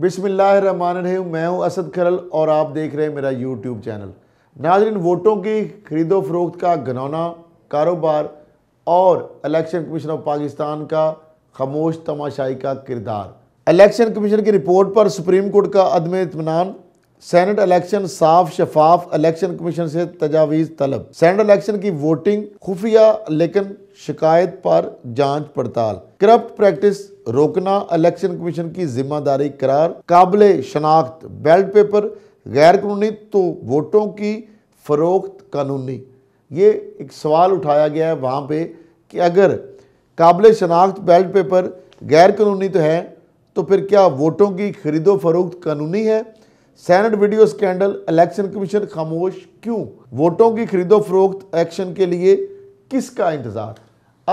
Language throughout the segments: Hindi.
बिसमीम मैं हूं असद खरल और आप देख रहे हैं मेरा यूट्यूब चैनल नाजरीन वोटों की खरीदो फरोख्त का घनौना कारोबार और इलेक्शन कमीशन ऑफ पाकिस्तान का खामोश तमाशाई का किरदार इलेक्शन कमीशन की रिपोर्ट पर सुप्रीम कोर्ट का अदम इतमान सैनट इलेक्शन साफ शफाफ इलेक्शन कमीशन से तजावीज़ तलब सैनट इलेक्शन की वोटिंग खुफिया लेकिन शिकायत पर जांच पड़ताल करप्ट प्रैक्टिस रोकना इलेक्शन कमीशन की जिम्मेदारी करार काबिल शनाख्त बैल्ट पेपर गैर कानूनी तो वोटों की फरोख्त कानूनी ये एक सवाल उठाया गया है वहाँ पे कि अगर काबिल शनाख्त बैल्ट पेपर गैर कानूनी तो है तो फिर क्या वोटों की खरीदो फरोख्त कानूनी है senate video scandal election commission खामोश क्यों वोटों की खरीदो फरोख्त एक्शन के लिए किसका इंतज़ार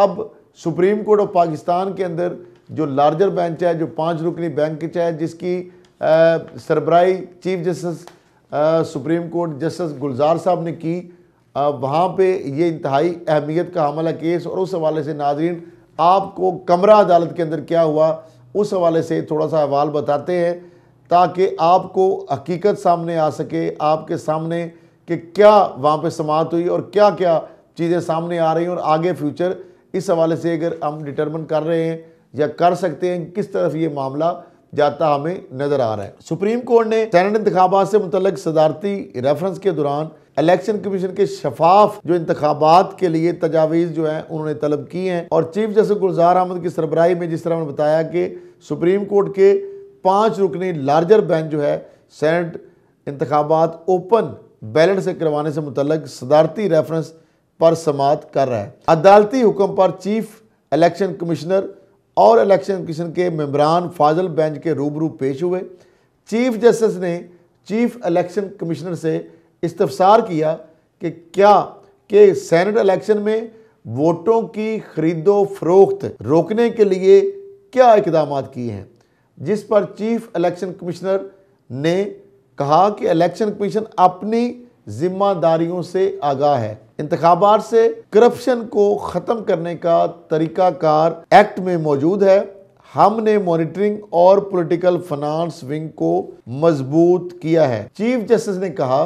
अब सुप्रीम कोर्ट ऑफ पाकिस्तान के अंदर जो लार्जर बेंच है जो पाँच रुकनी बेंच है जिसकी सरबराई chief justice supreme court justice Gulzar साहब ने की आ, वहाँ पे ये इंतहाई अहमियत का हमला केस और उस हवाले से नाजरीन आपको कमरा अदालत के अंदर क्या हुआ उस हवाले से थोड़ा सा अहवाल बताते हैं ताकि आपको हकीकत सामने आ सके आपके सामने कि क्या वहाँ पे समाप्त हुई और क्या क्या चीज़ें सामने आ रही हैं और आगे फ्यूचर इस हवाले से अगर हम डिटर्मन कर रहे हैं या कर सकते हैं किस तरफ ये मामला जाता हमें नज़र आ रहा है सुप्रीम कोर्ट ने सैनट इंतबात से मुतलक सदारती रेफरेंस के दौरान इलेक्शन कमीशन के शफाफ जो इंतबात के लिए तजावीज़ जो हैं उन्होंने तलब की हैं और चीफ जस्टिस गुलजार अहमद की सरबराही में जिस तरह उन्होंने बताया कि सुप्रीम कोर्ट के पाँच रुकनी लार्जर बेंच जो है सैनट इंतबात ओपन बैलेट से करवाने से मुतलक सदारती रेफरेंस पर समात कर रहा है अदालती हुक्म पर चीफ इलेक्शन कमिश्नर और इलेक्शन कमीशन के मम्बरान फाजल बेंच के रूबरू पेश हुए चीफ जस्टिस ने चीफ इलेक्शन कमिश्नर से इस्तफसार किया कि क्या के सैनट इलेक्शन में वोटों की खरीदो फरोख्त रोकने के लिए क्या इकदाम किए हैं जिस पर चीफ इलेक्शन कमिश्नर ने कहा कि इलेक्शन कमीशन अपनी जिम्मेदारियों से आगाह है इंतबार से करप्शन को ख़त्म करने का तरीकाकार एक्ट में मौजूद है हमने मॉनिटरिंग और पॉलिटिकल फाइनेंस विंग को मजबूत किया है चीफ जस्टिस ने कहा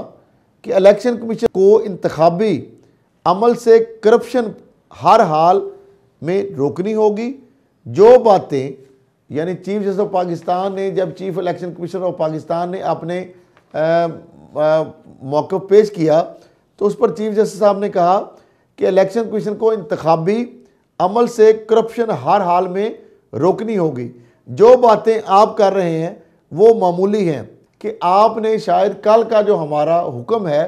कि इलेक्शन कमीशन को इंतबी अमल से करप्शन हर हाल में रोकनी होगी जो बातें यानी चीफ जस्टिस ऑफ पाकिस्तान ने जब chief election commission of Pakistan ने अपने मौक़ पेश किया तो उस पर चीफ जस्टिस साहब ने कहा कि इलेक्शन कमीशन को इंतबी अमल से करप्शन हर हाल में रोकनी होगी जो बातें आप कर रहे हैं वो मामूली हैं कि आपने शायद कल का जो हमारा हुक्म है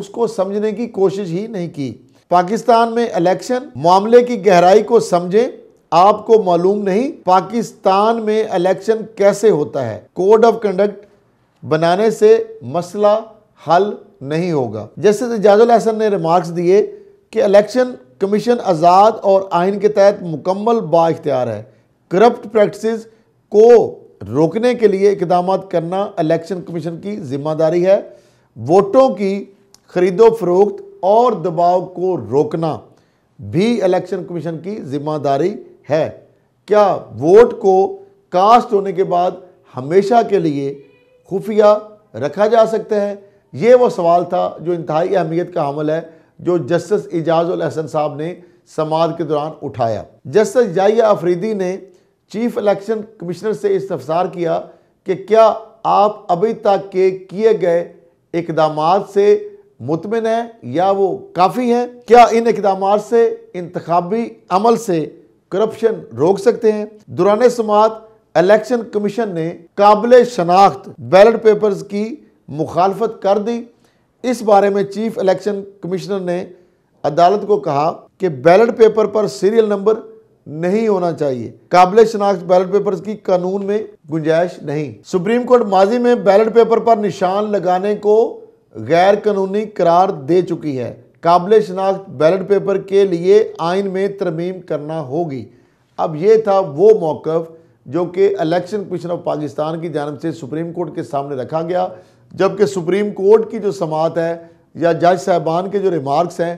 उसको समझने की कोशिश ही नहीं की पाकिस्तान में इलेक्शन मामले की गहराई को समझें आपको मालूम नहीं पाकिस्तान में इलेक्शन कैसे होता है कोड ऑफ कंडक्ट बनाने से मसला हल नहीं होगा जैसे एजाजुल हसन ने रिमार्क्स दिए कि इलेक्शन कमीशन आज़ाद और आइन के तहत मुकम्मल बाख्तियार है करप्ट प्रैक्टिस को रोकने के लिए इकदाम करना इलेक्शन कमीशन की जिम्मेदारी है वोटों की खरीदो फरोख्त और दबाव को रोकना भी इलेक्शन कमीशन की जिम्मेदारी है क्या वोट को कास्ट होने के बाद हमेशा के लिए खुफिया रखा जा सकता है ये वो सवाल था जो इंतहाई अहमियत का हमल है जो जस्टिस एजाज हसन साहब ने समाज के दौरान उठाया जस्टिस जाइया अफरीदी ने चीफ इलेक्शन कमिश्नर से इस्तफसार किया कि क्या आप अभी तक के किए गए इकदाम से मुतमिन हैं या वो काफ़ी हैं क्या इन इकदाम से इंतबी अमल से करप्शन रोक सकते हैं दौरान समात इलेक्शन कमीशन ने काबिल शनाख्त बैलेट पेपर्स की मुखालफत कर दी इस बारे में चीफ इलेक्शन कमिश्नर ने अदालत को कहा कि बैलेट पेपर पर सीरियल नंबर नहीं होना चाहिए काबिल शनाख्त बैलेट पेपर्स की कानून में गुंजाइश नहीं सुप्रीम कोर्ट माजी में बैलेट पेपर पर निशान लगाने को गैर कानूनी करार दे चुकी है काबिल शनाख्त बैलेट पेपर के लिए आइन में तरमीम करना होगी अब ये था वो मौक़ जो कि इलेक्शन कमीशन ऑफ पाकिस्तान की जानब से सुप्रीम कोर्ट के सामने रखा गया जबकि सुप्रीम कोर्ट की जो समात है या जज साहबान के जो रिमार्क्स हैं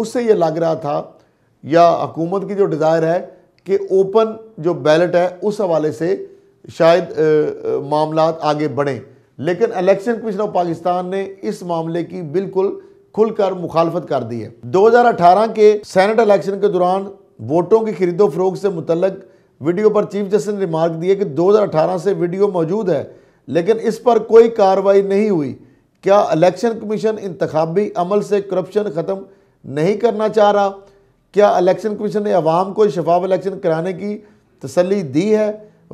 उससे ये लग रहा था या हकूमत की जो डिज़ायर है कि ओपन जो बैलेट है उस हवाले से शायद मामला आगे बढ़ें लेकिन इलेक्शन कमीशन ऑफ पाकिस्तान ने इस मामले की बिल्कुल खुलकर मुखालफत कर दी है 2018 के सैनेट इलेक्शन के दौरान वोटों की खरीदो फरोख से मुतलक वीडियो पर चीफ जस्टिस ने रिमार्क दिए कि 2018 से वीडियो मौजूद है लेकिन इस पर कोई कार्रवाई नहीं हुई क्या इलेक्शन कमीशन इंतबी अमल से करप्शन ख़त्म नहीं करना चाह रहा क्या इलेक्शन कमीशन ने आवाम को शफाफ इलेक्शन कराने की तसली दी है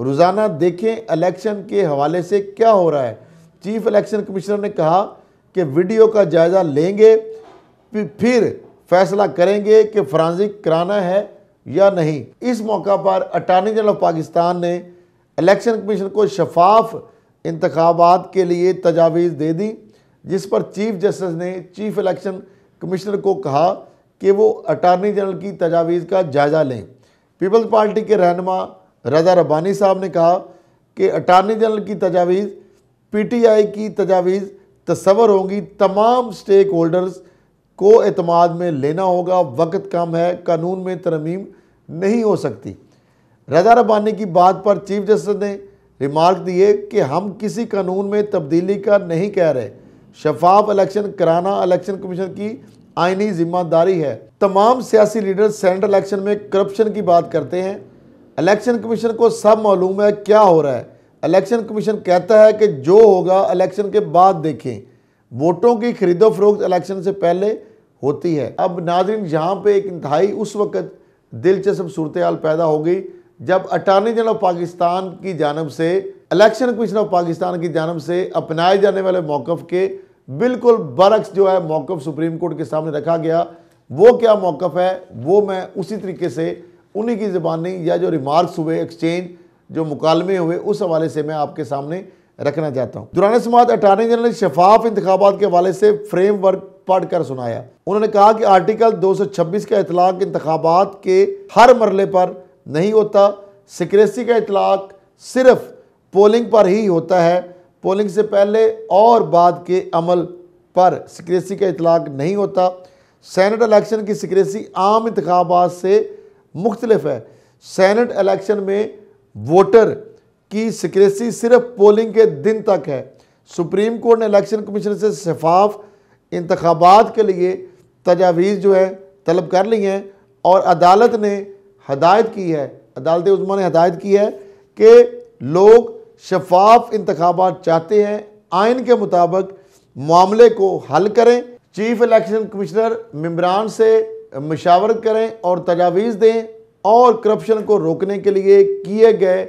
रोज़ाना देखें इलेक्शन के हवाले से क्या हो रहा है चीफ इलेक्शन कमिश्नर ने कहा के वीडियो का जायज़ा लेंगे फिर फैसला करेंगे कि फ्रांसिक कराना है या नहीं इस मौका पर अटॉर्नी जनरल ऑफ पाकिस्तान ने इलेक्शन कमीशन को शफाफ इंतबात के लिए तजावीज़ दे दी जिस पर चीफ जस्टिस ने चीफ इलेक्शन कमिश्नर को कहा कि वो अटॉर्नी जनरल की तजावीज़ का जायज़ा लें पीपल्स पार्टी के रहनमा रजा रबानी साहब ने कहा कि अटॉर्नी जनरल की तजावीज़ पीटीआई की तजावीज़ तस्वर होंगी तमाम स्टेक होल्डर्स को अतमाद में लेना होगा वक्त कम है कानून में तरमीम नहीं हो सकती रजा रबानी की बात पर चीफ जस्टिस ने रिमार्क दिए कि हम किसी कानून में तब्दीली का नहीं कह रहे शफाफ इलेक्शन कराना इलेक्शन कमीशन की आइनी जिम्मेदारी है तमाम सियासी लीडर सेंट्रल इलेक्शन में करप्शन की बात करते हैं इलेक्शन कमीशन को सब मालूम है क्या हो रहा है इलेक्शन कमीशन कहता है कि जो होगा इलेक्शन के बाद देखें वोटों की खरीदो फरोख्त इलेक्शन से पहले होती है अब नाजरन जहाँ पे एक इंतहाई उस वक्त दिलचस्प सूरत हाल पैदा हो गई जब अटारनी जनरल ऑफ पाकिस्तान की जानब से इलेक्शन कमीशन ऑफ पाकिस्तान की जानब से अपनाए जाने वाले मौक़ के बिल्कुल बरक्स जो है मौक़ सुप्रीम कोर्ट के सामने रखा गया वो क्या मौक़ है वो मैं उसी तरीके से उन्हीं की ज़बानी या जो रिमार्क्स हुए एक्सचेंज जो मुकालमे हुए उस हवाले से मैं आपके सामने रखना चाहता हूँ दुरान समाज अटारनी जनरल ने शफाफ इंतबात के हवाले से फ्रेम वर्क पढ़ कर सुनाया उन्होंने कहा कि आर्टिकल 226 का इतलाक इंतबात के हर मरले पर नहीं होता सिक्रेसी का इतलाक सिर्फ पोलिंग पर ही होता है पोलिंग से पहले और बाद के अमल पर सिक्रेसी का इतलाक नहीं होता सैनट इलेक्शन की सिक्रेसी आम इंतबात से मुख्तलफ है सैनट इलेक्शन में वोटर की सिक्रेसी सिर्फ पोलिंग के दिन तक है सुप्रीम कोर्ट ने इलेक्शन कमीशन से शफाफ इंतबात के लिए तजावीज़ जो है तलब कर ली हैं और अदालत ने हदायत की है अदालत उजमा ने हदायत की है कि लोग शफाफ इंतबात चाहते हैं आइन के मुताबिक मामले को हल करें चीफ इलेक्शन कमिश्नर मम्बरान से मशावरत करें और तजावीज़ दें और करप्शन को रोकने के लिए किए गए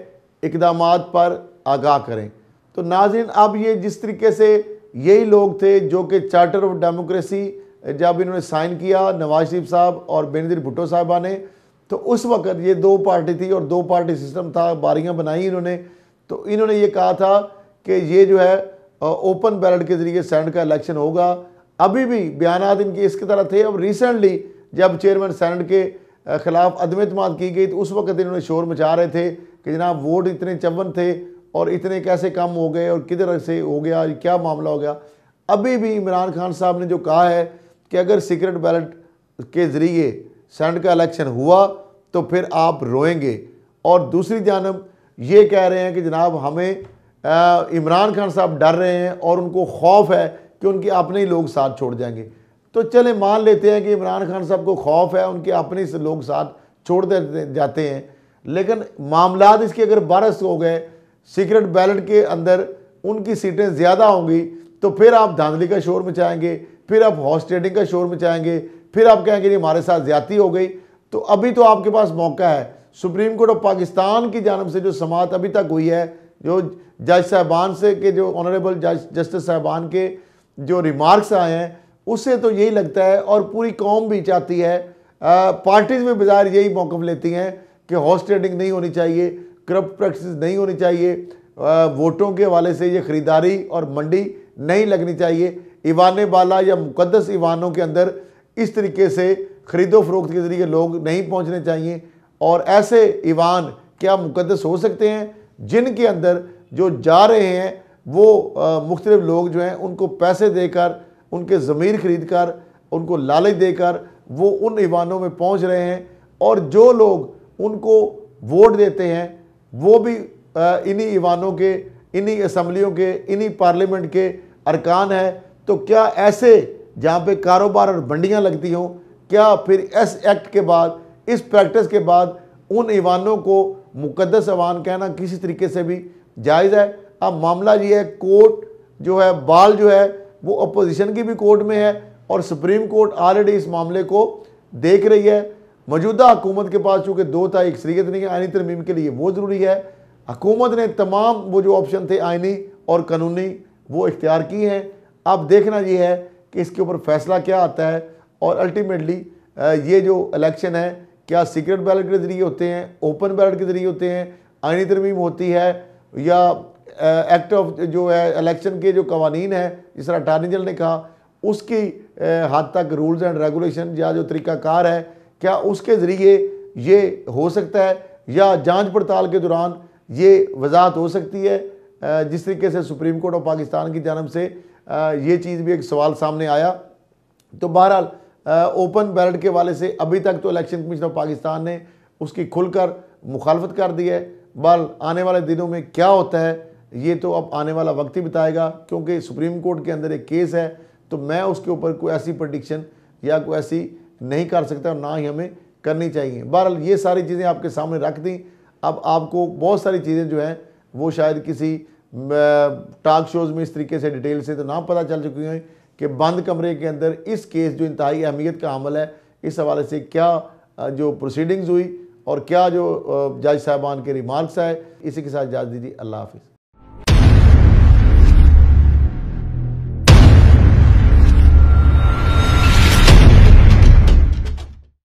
इकदाम पर आगाह करें तो नाजिन अब ये जिस तरीके से यही लोग थे जो कि चार्टर ऑफ डेमोक्रेसी जब इन्होंने साइन किया नवाज शरीफ साहब और बेनजीर भुट्टो साहबा ने तो उस वक्त ये दो पार्टी थी और दो पार्टी सिस्टम था बारियाँ बनाई इन्होंने तो इन्होंने ये कहा था कि ये जो है ओपन बैलेट के ज़रिए सैनट का इलेक्शन होगा अभी भी बयान इनके इसकी तरह थे अब रिसेंटली जब चेयरमैन सैनट के ख़िलाफ़ अदम अतमाद की गई तो उस वक्त इन्होंने शोर मचा रहे थे कि जनाब वोट इतने चवन थे और इतने कैसे कम हो गए और किधर से हो गया क्या मामला हो गया अभी भी इमरान खान साहब ने जो कहा है कि अगर सीक्रेट बैलेट के ज़रिए सेंट का इलेक्शन हुआ तो फिर आप रोएंगे और दूसरी जानब ये कह रहे हैं कि जनाब हमें इमरान खान साहब डर रहे हैं और उनको खौफ है कि उनके अपने ही लोग साथ छोड़ जाएंगे तो चले मान लेते हैं कि इमरान खान साहब को खौफ है उनके अपने से लोग साथ छोड़ दे जाते हैं लेकिन मामला इसके अगर बारस हो गए सीक्रेट बैलेट के अंदर उनकी सीटें ज़्यादा होंगी तो फिर आप धांधली का शोर मचाएंगे फिर आप हॉर्स ट्रेडिंग का शोर मचाएंगे फिर आप कहेंगे जी हमारे साथ ज़्यादा हो गई तो अभी तो आपके पास मौका है सुप्रीम कोर्ट ऑफ पाकिस्तान की जानब से जो समात अभी तक हुई है जो जज साहबान से के जो ऑनरेबल जज जस्टिस साहबान के जो रिमार्क्स आए हैं उसे तो यही लगता है और पूरी कौम भी चाहती है पार्टीज में बाजार यही मौकम लेती हैं कि हॉर्स ट्रेडिंग नहीं होनी चाहिए करप्ट प्रैक्टिस नहीं होनी चाहिए वोटों के हवाले से ये ख़रीदारी और मंडी नहीं लगनी चाहिए ईवान बाला या मुकदस ईवानों के अंदर इस तरीके से ख़रीदो फरोख्त के ज़रिए लोग नहीं पहुँचने चाहिए और ऐसे ईवान क्या मुकदस हो सकते हैं जिनके अंदर जो जा रहे हैं वो मुख्तलिफ़ लोग जो हैं उनको पैसे देकर उनके ज़मीर खरीद कर उनको लालच देकर वो उन ईवानों में पहुँच रहे हैं और जो लोग उनको वोट देते हैं वो भी इन्हीं ईवानों के इन्हीं असम्बलियों के इन्हीं पार्लियामेंट के अरकान हैं तो क्या ऐसे जहाँ पे कारोबार और मंडियाँ लगती हों क्या फिर इस एक्ट के बाद इस प्रैक्टिस के बाद उन ईवानों को मुकदस अवान कहना किसी तरीके से भी जायज़ है अब मामला ये है कोर्ट जो है बाल जो है वो अपोजिशन की भी कोर्ट में है और सुप्रीम कोर्ट ऑलरेडी इस मामले को देख रही है मौजूदा हुकूमत के पास चूँकि दो था एक अक्सरीत नहीं है आइनी तरमीम के लिए वो ज़रूरी है हकूमत ने तमाम वो जो ऑप्शन थे आइनी और कानूनी वो इख्तियार किए हैं अब देखना ये है कि इसके ऊपर फैसला क्या आता है और अल्टीमेटली ये जो इलेक्शन है क्या सीक्रेट बैलेट के ज़रिए होते हैं ओपन बैलेट के ज़रिए होते हैं आइनी तरमीम होती है या एक्ट uh, ऑफ जो है इलेक्शन के जो कवानीन है जिस तरह अटारनी जनरल ने कहा उसकी uh, हद तक रूल्स एंड रेगुलेशन या जो तरीकाकार है क्या उसके ज़रिए ये हो सकता है या जांच पड़ताल के दौरान ये वजाहत हो सकती है uh, जिस तरीके से सुप्रीम कोर्ट ऑफ पाकिस्तान की जानब से ये चीज़ भी एक सवाल सामने आया तो बहरहाल ओपन बैलेट के वाले से अभी तक तो इलेक्शन कमीशन ऑफ पाकिस्तान ने उसकी खुलकर मुखालफत कर दी है बल आने वाले दिनों में क्या होता है ये तो अब आने वाला वक्त ही बताएगा क्योंकि सुप्रीम कोर्ट के अंदर एक केस है तो मैं उसके ऊपर कोई ऐसी प्रडिक्शन या कोई ऐसी नहीं कर सकता और ना ही हमें करनी चाहिए बहरहाल ये सारी चीज़ें आपके सामने रख दी अब आपको बहुत सारी चीज़ें जो हैं वो शायद किसी टाक शोज़ में इस तरीके से डिटेल से तो ना पता चल चुकी हैं कि बंद कमरे के अंदर इस केस जो इंतहाई अहमियत का अमल है इस हवाले से क्या जो प्रोसीडिंग्स हुई और क्या जो जज साहबान के रिमार्क्स आए इसी के साथ जाज दीजिए अल्लाह हाफिज़